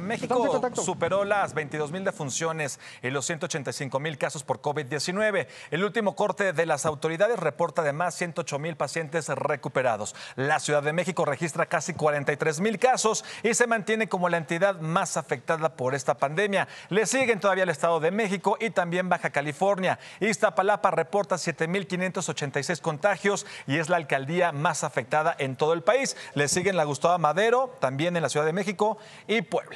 México superó las 22 mil defunciones y los 185 mil casos por COVID-19. El último corte de las autoridades reporta además 108 mil pacientes recuperados. La Ciudad de México registra casi 43 mil casos y se mantiene como la entidad más afectada por esta pandemia. Le siguen todavía el Estado de México y también Baja California. Iztapalapa reporta 7.586 contagios y es la alcaldía más afectada en todo el país. Le siguen la Gustavo Madero, también en la Ciudad de México y Puebla.